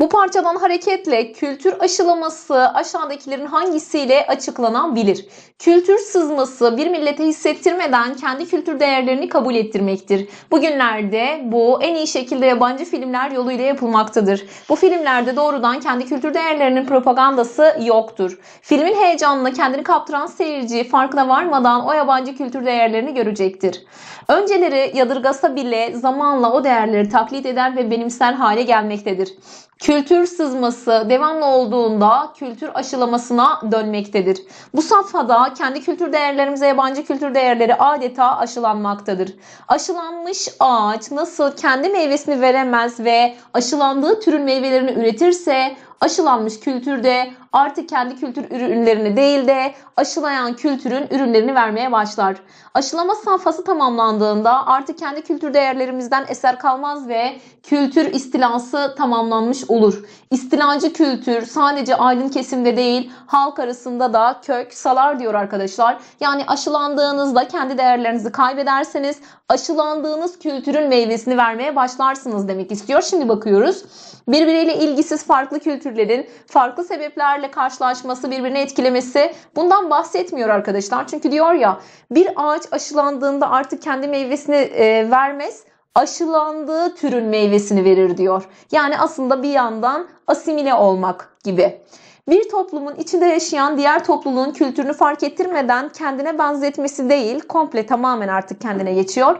Bu parçadan hareketle kültür aşılaması aşağıdakilerin hangisiyle açıklanabilir? Kültür sızması bir millete hissettirmeden kendi kültür değerlerini kabul ettirmektir. Bugünlerde bu en iyi şekilde yabancı filmler yoluyla yapılmaktadır. Bu filmlerde doğrudan kendi kültür değerlerinin propagandası yoktur. Filmin heyecanına kendini kaptıran seyirci farkına varmadan o yabancı kültür değerlerini görecektir. Önceleri yadırgasa bile zamanla o değerleri taklit eder ve benimser hale gelmektedir. Kültür sızması devamlı olduğunda kültür aşılamasına dönmektedir. Bu safhada kendi kültür değerlerimize yabancı kültür değerleri adeta aşılanmaktadır. Aşılanmış ağaç nasıl kendi meyvesini veremez ve aşılandığı türün meyvelerini üretirse aşılanmış kültürde artık kendi kültür ürünlerini değil de aşılayan kültürün ürünlerini vermeye başlar. Aşılama safhası tamamlandığında artık kendi kültür değerlerimizden eser kalmaz ve kültür istilası tamamlanmış olur. İstilancı kültür sadece aydın kesimde değil halk arasında da kök salar diyor arkadaşlar. Yani aşılandığınızda kendi değerlerinizi kaybederseniz aşılandığınız kültürün meyvesini vermeye başlarsınız demek istiyor. Şimdi bakıyoruz. Birbiriyle ilgisiz farklı kültürlerin farklı sebeplerle birbirine karşılaşması, birbirini etkilemesi bundan bahsetmiyor arkadaşlar. Çünkü diyor ya bir ağaç aşılandığında artık kendi meyvesini e, vermez aşılandığı türün meyvesini verir diyor. Yani aslında bir yandan asimile olmak gibi. Bir toplumun içinde yaşayan diğer topluluğun kültürünü fark ettirmeden kendine benzetmesi değil, komple tamamen artık kendine geçiyor.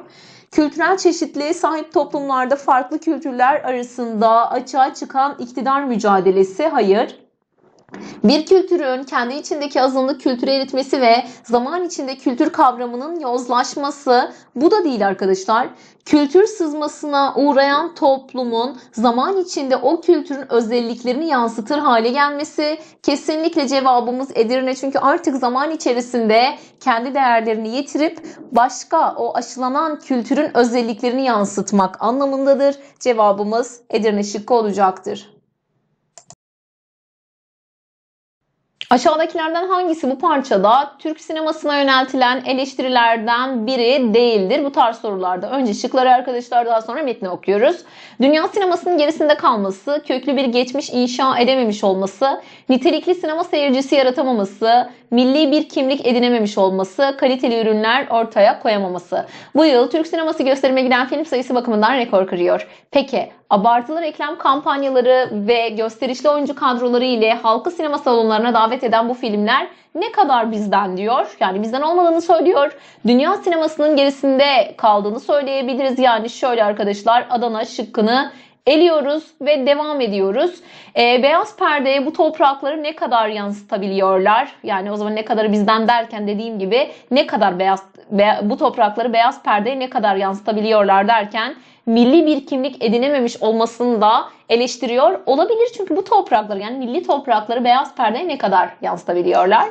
Kültürel çeşitliliğe sahip toplumlarda farklı kültürler arasında açığa çıkan iktidar mücadelesi hayır, bir kültürün kendi içindeki azınlık kültürü eritmesi ve zaman içinde kültür kavramının yozlaşması bu da değil arkadaşlar. Kültür sızmasına uğrayan toplumun zaman içinde o kültürün özelliklerini yansıtır hale gelmesi kesinlikle cevabımız Edirne. Çünkü artık zaman içerisinde kendi değerlerini yitirip başka o aşılanan kültürün özelliklerini yansıtmak anlamındadır. Cevabımız Edirne şıkkı olacaktır. Aşağıdakilerden hangisi bu parçada Türk sinemasına yöneltilen eleştirilerden biri değildir? Bu tarz sorularda önce şıkları arkadaşlar daha sonra metni okuyoruz. Dünya sinemasının gerisinde kalması, köklü bir geçmiş inşa edememiş olması, nitelikli sinema seyircisi yaratamaması, milli bir kimlik edinememiş olması, kaliteli ürünler ortaya koyamaması. Bu yıl Türk sineması gösterime giden film sayısı bakımından rekor kırıyor. Peki abartılı reklam kampanyaları ve gösterişli oyuncu kadroları ile halkı sinema salonlarına davet eden bu filmler ne kadar bizden diyor. Yani bizden olmadığını söylüyor. Dünya sinemasının gerisinde kaldığını söyleyebiliriz. Yani şöyle arkadaşlar Adana şıkkını eliyoruz ve devam ediyoruz. E, beyaz perdeye bu toprakları ne kadar yansıtabiliyorlar? Yani o zaman ne kadar bizden derken dediğim gibi ne kadar beyaz bu toprakları beyaz perdeye ne kadar yansıtabiliyorlar derken milli bir kimlik edinememiş olmasını da eleştiriyor olabilir. Çünkü bu toprakları yani milli toprakları beyaz perdeye ne kadar yansıtabiliyorlar?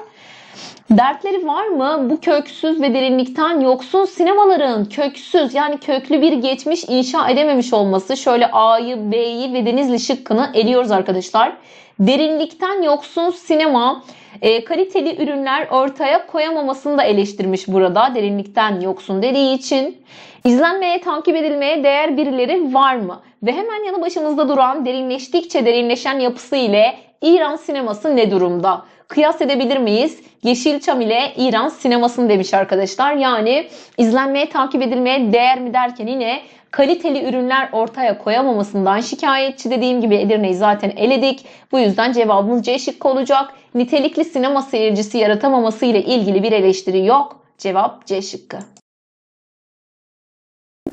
Dertleri var mı? Bu köksüz ve derinlikten yoksun sinemaların köksüz yani köklü bir geçmiş inşa edememiş olması. Şöyle A'yı, B'yi ve Denizli şıkkını eliyoruz arkadaşlar. Derinlikten yoksun sinema e, kaliteli ürünler ortaya koyamamasını da eleştirmiş burada derinlikten yoksun dediği için. İzlenmeye, takip edilmeye değer birileri var mı? Ve hemen yanı başımızda duran derinleştikçe derinleşen yapısı ile İran sineması ne durumda? kıyas edebilir miyiz? Yeşilçam ile İran sinemasını demiş arkadaşlar. Yani izlenmeye, takip edilmeye değer mi derken yine kaliteli ürünler ortaya koyamamasından şikayetçi dediğim gibi Edirne'yi zaten eledik. Bu yüzden cevabımız C şıkkı olacak. Nitelikli sinema seyircisi yaratamaması ile ilgili bir eleştiri yok. Cevap C şıkkı.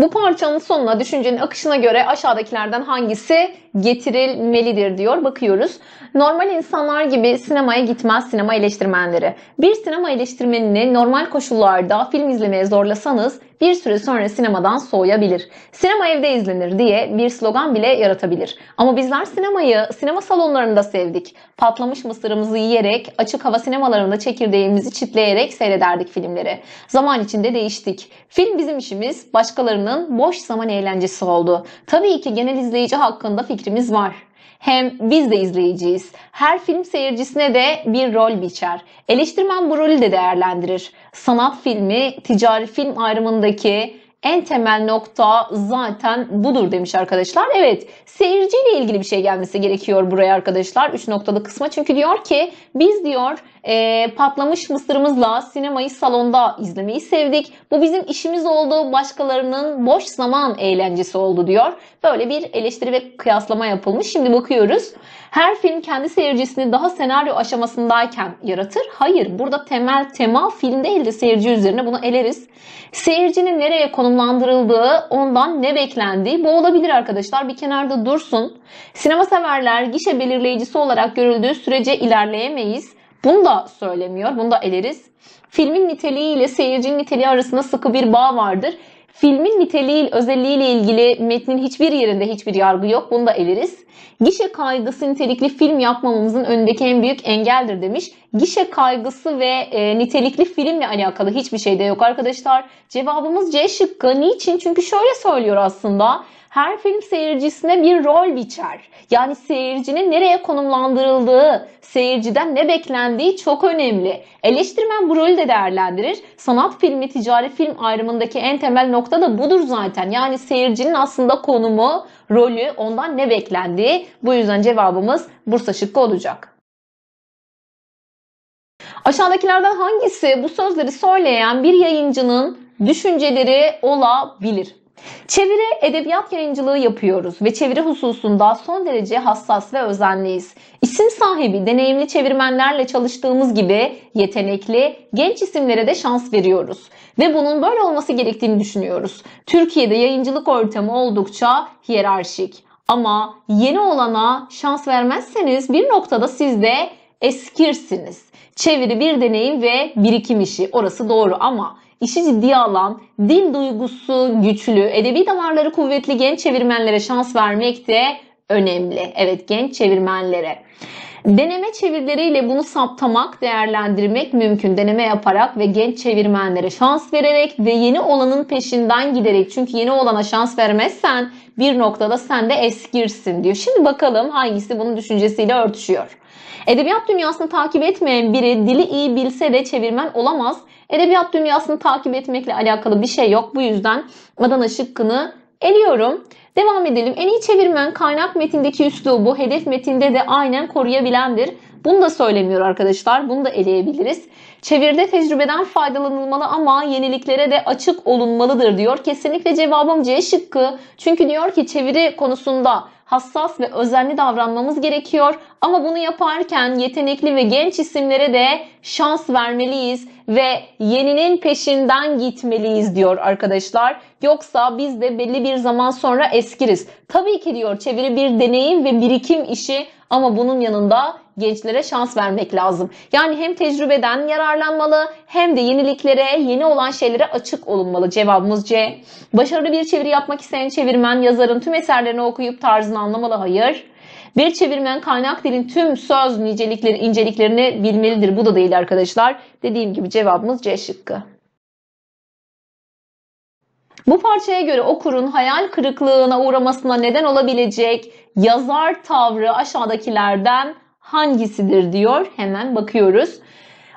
Bu parçanın sonuna düşüncenin akışına göre aşağıdakilerden hangisi getirilmelidir diyor. Bakıyoruz. Normal insanlar gibi sinemaya gitmez sinema eleştirmenleri. Bir sinema eleştirmenini normal koşullarda film izlemeye zorlasanız bir süre sonra sinemadan soğuyabilir. Sinema evde izlenir diye bir slogan bile yaratabilir. Ama bizler sinemayı sinema salonlarında sevdik. Patlamış mısırımızı yiyerek, açık hava sinemalarında çekirdeğimizi çitleyerek seyrederdik filmleri. Zaman içinde değiştik. Film bizim işimiz, başkalarının boş zaman eğlencesi oldu. Tabii ki genel izleyici hakkında fikrimiz var. Hem biz de izleyiciyiz. Her film seyircisine de bir rol biçer. Eleştirmen bu rolü de değerlendirir. Sanat filmi, ticari film ayrımındaki en temel nokta zaten budur demiş arkadaşlar. Evet seyirciyle ilgili bir şey gelmesi gerekiyor buraya arkadaşlar. üç noktalı kısma çünkü diyor ki biz diyor e, patlamış mısırımızla sinemayı salonda izlemeyi sevdik. Bu bizim işimiz oldu, başkalarının boş zaman eğlencesi oldu diyor. Böyle bir eleştiri ve kıyaslama yapılmış. Şimdi bakıyoruz. Her film kendi seyircisini daha senaryo aşamasındayken yaratır. Hayır, burada temel tema filmde de seyirci üzerine bunu eleriz. Seyircinin nereye konumlandırıldığı, ondan ne beklendiği bu olabilir arkadaşlar. Bir kenarda dursun. Sinema severler gişe belirleyicisi olarak görüldüğü sürece ilerleyemeyiz. Bunu da söylemiyor. Bunu da eleriz. Filmin niteliği ile seyircinin niteliği arasında sıkı bir bağ vardır. Filmin niteliği, özelliğiyle ilgili metnin hiçbir yerinde hiçbir yargı yok. Bunu da eleriz. Gişe kaygısı nitelikli film yapmamamızın önündeki en büyük engeldir demiş. Gişe kaygısı ve e, nitelikli filmle alakalı hiçbir şey de yok arkadaşlar. Cevabımız C şıkkı. Niçin? Çünkü şöyle söylüyor aslında her film seyircisine bir rol biçer. Yani seyircinin nereye konumlandırıldığı, seyirciden ne beklendiği çok önemli. Eleştirmen bu rolü de değerlendirir. Sanat filmi, ticari film ayrımındaki en temel nokta da budur zaten. Yani seyircinin aslında konumu, rolü, ondan ne beklendiği. Bu yüzden cevabımız Bursa şıkkı olacak. Aşağıdakilerden hangisi bu sözleri söyleyen bir yayıncının düşünceleri olabilir? Çeviri edebiyat yayıncılığı yapıyoruz ve çeviri hususunda son derece hassas ve özenliyiz. İsim sahibi deneyimli çevirmenlerle çalıştığımız gibi yetenekli genç isimlere de şans veriyoruz ve bunun böyle olması gerektiğini düşünüyoruz. Türkiye'de yayıncılık ortamı oldukça hiyerarşik ama yeni olana şans vermezseniz bir noktada siz de eskirsiniz. Çeviri bir deneyim ve birikim işi orası doğru ama işi ciddiye alan, dil duygusu güçlü, edebi damarları kuvvetli genç çevirmenlere şans vermek de önemli. Evet genç çevirmenlere. Deneme çevirileriyle bunu saptamak, değerlendirmek mümkün. Deneme yaparak ve genç çevirmenlere şans vererek ve yeni olanın peşinden giderek. Çünkü yeni olana şans vermezsen bir noktada sen de eskirsin diyor. Şimdi bakalım hangisi bunun düşüncesiyle örtüşüyor. Edebiyat dünyasını takip etmeyen biri dili iyi bilse de çevirmen olamaz. Edebiyat dünyasını takip etmekle alakalı bir şey yok. Bu yüzden Adana şıkkını eliyorum. Devam edelim. En iyi çevirmen kaynak metindeki üslubu hedef metinde de aynen koruyabilendir. Bunu da söylemiyor arkadaşlar. Bunu da eleyebiliriz. Çeviride tecrübeden faydalanılmalı ama yeniliklere de açık olunmalıdır diyor. Kesinlikle cevabım C şıkkı. Çünkü diyor ki çeviri konusunda hassas ve özenli davranmamız gerekiyor. Ama bunu yaparken yetenekli ve genç isimlere de şans vermeliyiz ve yeninin peşinden gitmeliyiz diyor arkadaşlar. Yoksa biz de belli bir zaman sonra eskiriz. Tabii ki diyor çeviri bir deneyim ve birikim işi ama bunun yanında gençlere şans vermek lazım. Yani hem tecrübeden yararlanmalı hem de yeniliklere, yeni olan şeylere açık olunmalı. Cevabımız C. Başarılı bir çeviri yapmak isteyen çevirmen yazarın tüm eserlerini okuyup tarzını anlamalı. Hayır. Bir çevirmen kaynak dilin tüm söz nicelikleri, inceliklerini bilmelidir. Bu da değil arkadaşlar. Dediğim gibi cevabımız C şıkkı. Bu parçaya göre okurun hayal kırıklığına uğramasına neden olabilecek yazar tavrı aşağıdakilerden hangisidir diyor. Hemen bakıyoruz.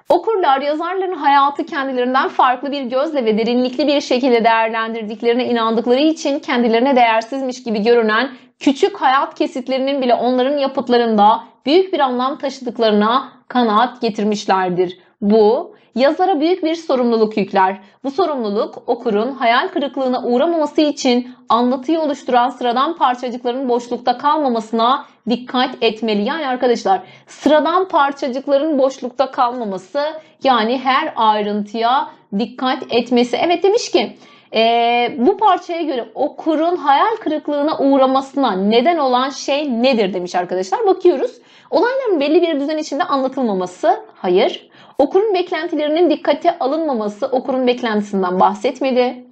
Okurlar yazarların hayatı kendilerinden farklı bir gözle ve derinlikli bir şekilde değerlendirdiklerine inandıkları için kendilerine değersizmiş gibi görünen küçük hayat kesitlerinin bile onların yapıtlarında büyük bir anlam taşıdıklarına kanaat getirmişlerdir. Bu yazara büyük bir sorumluluk yükler. Bu sorumluluk okurun hayal kırıklığına uğramaması için anlatıyı oluşturan sıradan parçacıkların boşlukta kalmamasına dikkat etmeli. Yani arkadaşlar sıradan parçacıkların boşlukta kalmaması yani her ayrıntıya dikkat etmesi. Evet demiş ki e, bu parçaya göre okurun hayal kırıklığına uğramasına neden olan şey nedir demiş arkadaşlar. Bakıyoruz. Olayların belli bir düzen içinde anlatılmaması. Hayır. Okurun beklentilerinin dikkate alınmaması, okurun beklentisinden bahsetmedi.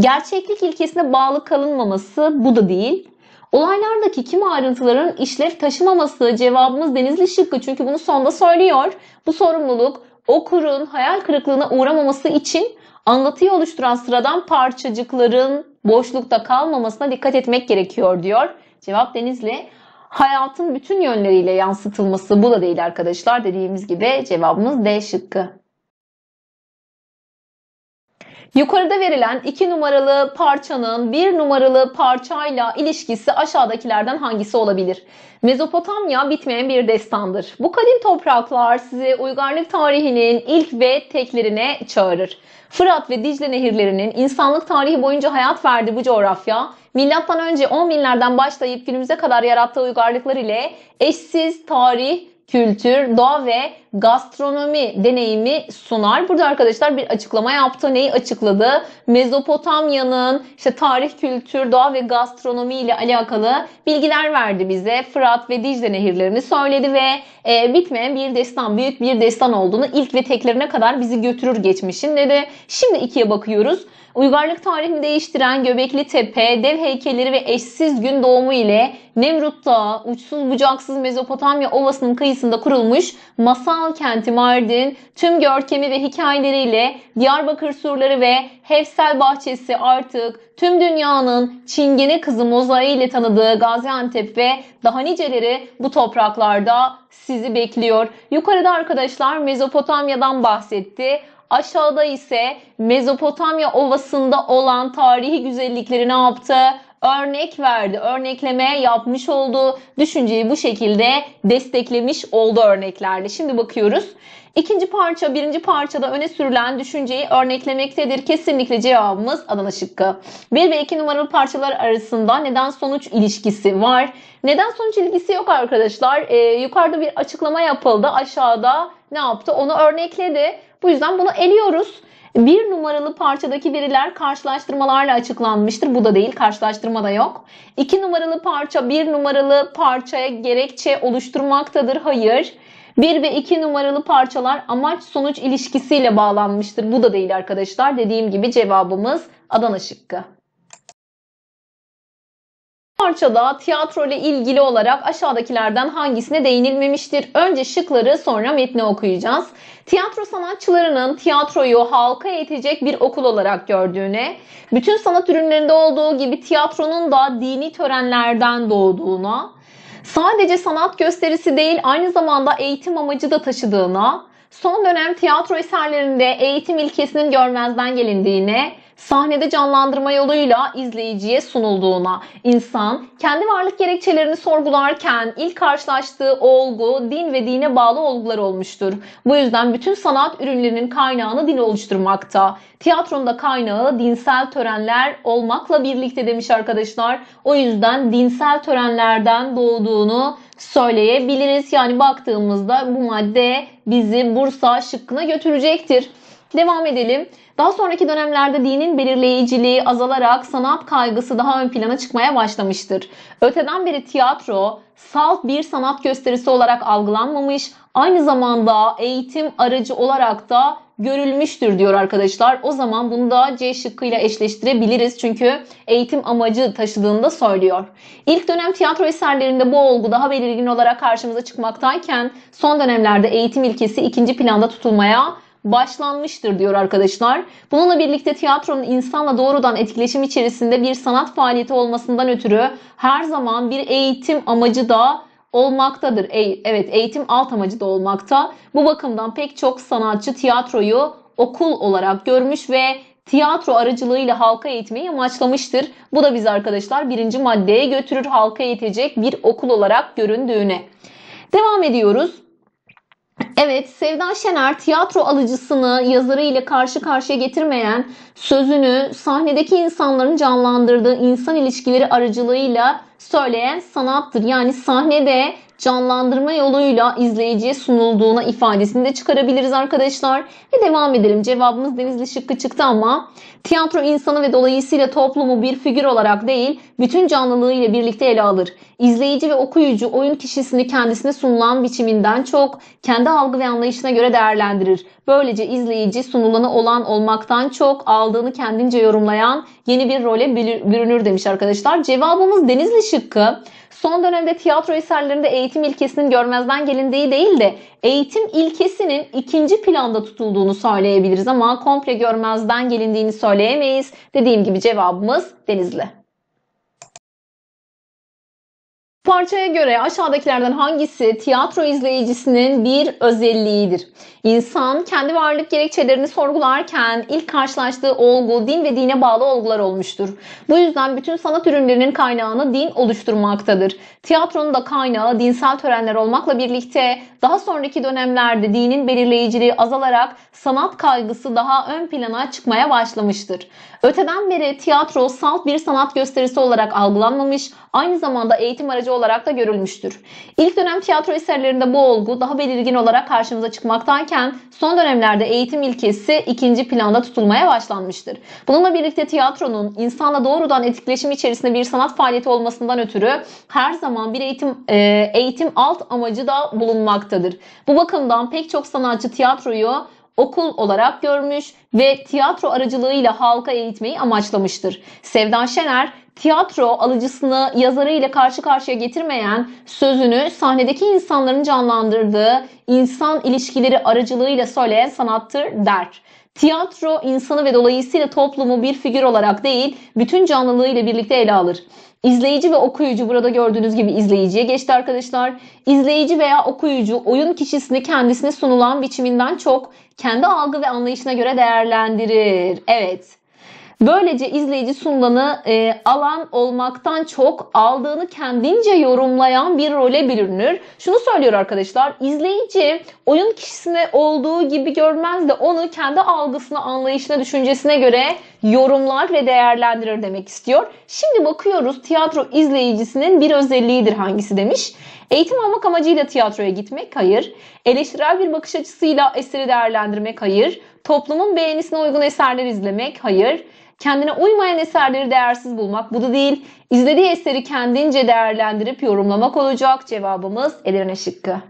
Gerçeklik ilkesine bağlı kalınmaması bu da değil. Olaylardaki kim ayrıntıların işlev taşımaması cevabımız Denizli Şıkkı çünkü bunu sonda söylüyor. Bu sorumluluk okurun hayal kırıklığına uğramaması için anlatıyı oluşturan sıradan parçacıkların boşlukta kalmamasına dikkat etmek gerekiyor diyor. Cevap Denizli. Hayatın bütün yönleriyle yansıtılması bu da değil arkadaşlar. Dediğimiz gibi cevabımız D şıkkı. Yukarıda verilen 2 numaralı parçanın 1 numaralı parçayla ilişkisi aşağıdakilerden hangisi olabilir? Mezopotamya bitmeyen bir destandır. Bu kadim topraklar sizi uygarlık tarihinin ilk ve teklerine çağırır. Fırat ve Dicle nehirlerinin insanlık tarihi boyunca hayat verdiği bu coğrafya, milattan önce 10 binlerden başlayıp günümüze kadar yarattığı uygarlıklar ile eşsiz tarih, kültür, doğa ve gastronomi deneyimi sunar. Burada arkadaşlar bir açıklama yaptı. Neyi açıkladı? Mezopotamya'nın işte tarih, kültür, doğa ve gastronomi ile alakalı bilgiler verdi bize. Fırat ve Dicle nehirlerini söyledi ve e, bitmeyen bir destan, büyük bir destan olduğunu ilk ve teklerine kadar bizi götürür geçmişin dedi. Şimdi ikiye bakıyoruz. Uygarlık tarihini değiştiren Göbekli Tepe, dev heykelleri ve eşsiz gün doğumu ile Nemrut'ta uçsuz bucaksız Mezopotamya Ovası'nın kıyısında kurulmuş masal kutsal kenti Mardin tüm görkemi ve hikayeleriyle Diyarbakır surları ve Hefsel bahçesi artık tüm dünyanın çingene kızı mozaiğiyle tanıdığı Gaziantep ve daha niceleri bu topraklarda sizi bekliyor. Yukarıda arkadaşlar Mezopotamya'dan bahsetti. Aşağıda ise Mezopotamya Ovası'nda olan tarihi güzellikleri ne yaptı? örnek verdi. Örnekleme yapmış oldu. Düşünceyi bu şekilde desteklemiş oldu örneklerle. Şimdi bakıyoruz. İkinci parça, birinci parçada öne sürülen düşünceyi örneklemektedir. Kesinlikle cevabımız Adana şıkkı. 1 ve 2 numaralı parçalar arasında neden sonuç ilişkisi var. Neden sonuç ilişkisi yok arkadaşlar. Ee, yukarıda bir açıklama yapıldı. Aşağıda ne yaptı? Onu örnekledi. Bu yüzden bunu eliyoruz. Bir numaralı parçadaki veriler karşılaştırmalarla açıklanmıştır. Bu da değil, karşılaştırma da yok. İki numaralı parça bir numaralı parçaya gerekçe oluşturmaktadır. Hayır. 1 ve 2 numaralı parçalar amaç sonuç ilişkisiyle bağlanmıştır. Bu da değil arkadaşlar. Dediğim gibi cevabımız Adana şıkkı parçada tiyatro ile ilgili olarak aşağıdakilerden hangisine değinilmemiştir? Önce şıkları sonra metni okuyacağız. Tiyatro sanatçılarının tiyatroyu halka eğitecek bir okul olarak gördüğüne, bütün sanat ürünlerinde olduğu gibi tiyatronun da dini törenlerden doğduğuna, sadece sanat gösterisi değil aynı zamanda eğitim amacı da taşıdığına, son dönem tiyatro eserlerinde eğitim ilkesinin görmezden gelindiğine, sahnede canlandırma yoluyla izleyiciye sunulduğuna. insan kendi varlık gerekçelerini sorgularken ilk karşılaştığı olgu din ve dine bağlı olgular olmuştur. Bu yüzden bütün sanat ürünlerinin kaynağını din oluşturmakta. Tiyatronun da kaynağı dinsel törenler olmakla birlikte demiş arkadaşlar. O yüzden dinsel törenlerden doğduğunu söyleyebiliriz. Yani baktığımızda bu madde bizi Bursa şıkkına götürecektir. Devam edelim. Daha sonraki dönemlerde dinin belirleyiciliği azalarak sanat kaygısı daha ön plana çıkmaya başlamıştır. Öteden beri tiyatro salt bir sanat gösterisi olarak algılanmamış, aynı zamanda eğitim aracı olarak da görülmüştür diyor arkadaşlar. O zaman bunu da C şıkkıyla eşleştirebiliriz. Çünkü eğitim amacı taşıdığını da söylüyor. İlk dönem tiyatro eserlerinde bu olgu daha belirgin olarak karşımıza çıkmaktayken son dönemlerde eğitim ilkesi ikinci planda tutulmaya başlanmıştır diyor arkadaşlar. Bununla birlikte tiyatronun insanla doğrudan etkileşim içerisinde bir sanat faaliyeti olmasından ötürü her zaman bir eğitim amacı da olmaktadır. E evet eğitim alt amacı da olmakta. Bu bakımdan pek çok sanatçı tiyatroyu okul olarak görmüş ve tiyatro aracılığıyla halka eğitmeyi amaçlamıştır. Bu da biz arkadaşlar birinci maddeye götürür halka eğitecek bir okul olarak göründüğüne. Devam ediyoruz. Evet, Sevda Şener tiyatro alıcısını yazarı ile karşı karşıya getirmeyen sözünü sahnedeki insanların canlandırdığı insan ilişkileri aracılığıyla söyleyen sanattır. Yani sahnede canlandırma yoluyla izleyiciye sunulduğuna ifadesini de çıkarabiliriz arkadaşlar. Ve devam edelim. Cevabımız Denizli şıkkı çıktı ama tiyatro insanı ve dolayısıyla toplumu bir figür olarak değil bütün canlılığıyla birlikte ele alır. İzleyici ve okuyucu oyun kişisini kendisine sunulan biçiminden çok kendi algı ve anlayışına göre değerlendirir. Böylece izleyici sunulanı olan olmaktan çok aldığını kendince yorumlayan yeni bir role bürünür demiş arkadaşlar. Cevabımız Denizli şıkkı son dönemde tiyatro eserlerinde eğitim ilkesinin görmezden gelindiği değil de eğitim ilkesinin ikinci planda tutulduğunu söyleyebiliriz ama komple görmezden gelindiğini söyleyemeyiz. Dediğim gibi cevabımız Denizli. Parçaya göre aşağıdakilerden hangisi tiyatro izleyicisinin bir özelliğidir? İnsan kendi varlık gerekçelerini sorgularken ilk karşılaştığı olgu din ve dine bağlı olgular olmuştur. Bu yüzden bütün sanat ürünlerinin kaynağını din oluşturmaktadır. Tiyatronun da kaynağı dinsel törenler olmakla birlikte daha sonraki dönemlerde dinin belirleyiciliği azalarak sanat kaygısı daha ön plana çıkmaya başlamıştır. Öteden beri tiyatro salt bir sanat gösterisi olarak algılanmamış, aynı zamanda eğitim aracı olarak da görülmüştür. İlk dönem tiyatro eserlerinde bu olgu daha belirgin olarak karşımıza çıkmaktayken son dönemlerde eğitim ilkesi ikinci planda tutulmaya başlanmıştır. Bununla birlikte tiyatronun insanla doğrudan etkileşim içerisinde bir sanat faaliyeti olmasından ötürü her zaman bir eğitim e, eğitim alt amacı da bulunmaktadır. Bu bakımdan pek çok sanatçı tiyatroyu okul olarak görmüş ve tiyatro aracılığıyla halka eğitmeyi amaçlamıştır. Sevdan Şener tiyatro alıcısını yazarı ile karşı karşıya getirmeyen sözünü sahnedeki insanların canlandırdığı insan ilişkileri aracılığıyla söyleyen sanattır der. Tiyatro insanı ve dolayısıyla toplumu bir figür olarak değil, bütün canlılığıyla birlikte ele alır. İzleyici ve okuyucu burada gördüğünüz gibi izleyiciye geçti arkadaşlar. İzleyici veya okuyucu oyun kişisini kendisine sunulan biçiminden çok kendi algı ve anlayışına göre değerlendirir. Evet. Böylece izleyici sunulanı e, alan olmaktan çok aldığını kendince yorumlayan bir role bürünür. Şunu söylüyor arkadaşlar, izleyici oyun kişisine olduğu gibi görmez de onu kendi algısına, anlayışına, düşüncesine göre yorumlar ve değerlendirir demek istiyor. Şimdi bakıyoruz tiyatro izleyicisinin bir özelliğidir hangisi demiş. Eğitim almak amacıyla tiyatroya gitmek hayır. Eleştirel bir bakış açısıyla eseri değerlendirmek hayır. Toplumun beğenisine uygun eserler izlemek hayır kendine uymayan eserleri değersiz bulmak bu da değil. İzlediği eseri kendince değerlendirip yorumlamak olacak. Cevabımız Edirne şıkkı.